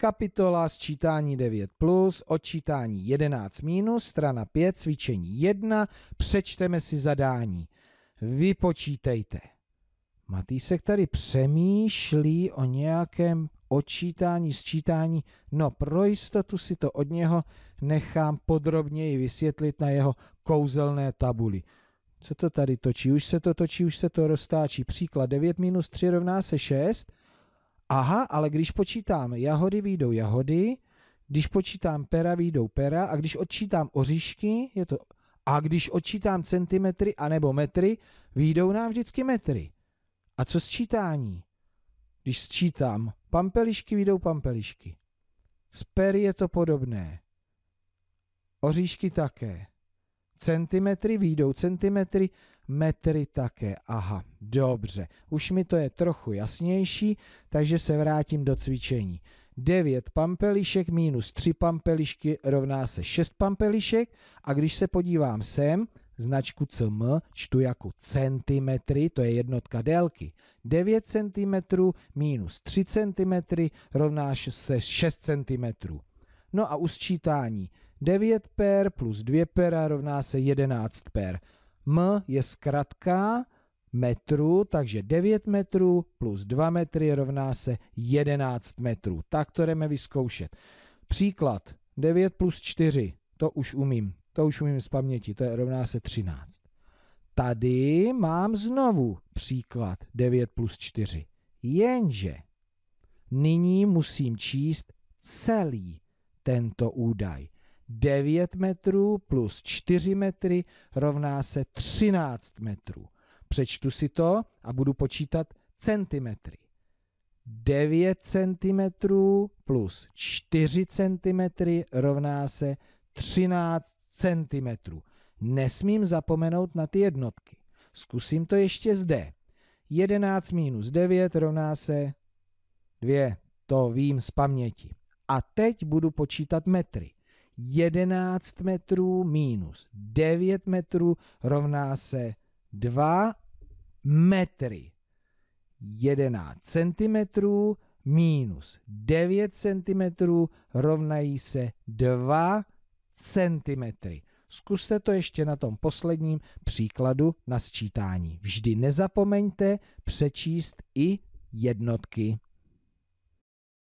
Kapitola sčítání 9 plus, odčítání 11 minus, strana 5, cvičení 1, přečteme si zadání. Vypočítejte. Matýsek tady přemýšlí o nějakém odčítání, sčítání. No pro jistotu si to od něho nechám podrobněji vysvětlit na jeho kouzelné tabuli. Co to tady točí? Už se to točí, už se to roztáčí. Příklad 9 minus 3 rovná se 6 aha, ale když počítám jahody, výjdou jahody, když počítám pera, výjdou pera a když odčítám oříšky, je to a když odčítám centimetry anebo metry, výjdou nám vždycky metry. A co sčítání? Když sčítám pampelišky, výjdou pampelišky. Z per je to podobné. Oříšky také. Centimetry výjdou centimetry metry také. Aha, dobře. Už mi to je trochu jasnější, takže se vrátím do cvičení. 9 pampelišek minus 3 pampelišky rovná se 6 pampelišek a když se podívám sem, značku cm čtu jako centimetry, to je jednotka délky. 9 cm minus 3 cm rovná se 6 cm. No a u sčítání 9 per plus 2 pera rovná se 11 per. M je zkratka metrů, takže 9 metrů plus 2 metry rovná se 11 metrů. Tak to jdeme vyzkoušet. Příklad 9 plus 4, to už umím, to už umím z paměti, to je rovná se 13. Tady mám znovu příklad 9 plus 4, jenže nyní musím číst celý tento údaj. 9 metrů plus 4 metry rovná se 13 metrů. Přečtu si to a budu počítat centimetry. 9 cm plus 4 cm rovná se 13 cm. Nesmím zapomenout na ty jednotky. Zkusím to ještě zde. 11 minus 9 rovná se 2. To vím z paměti. A teď budu počítat metry. 11 metrů minus 9 metrů rovná se 2 metry. 11 centimetrů minus 9 centimetrů rovnají se 2 centimetry. Zkuste to ještě na tom posledním příkladu na sčítání. Vždy nezapomeňte přečíst i jednotky.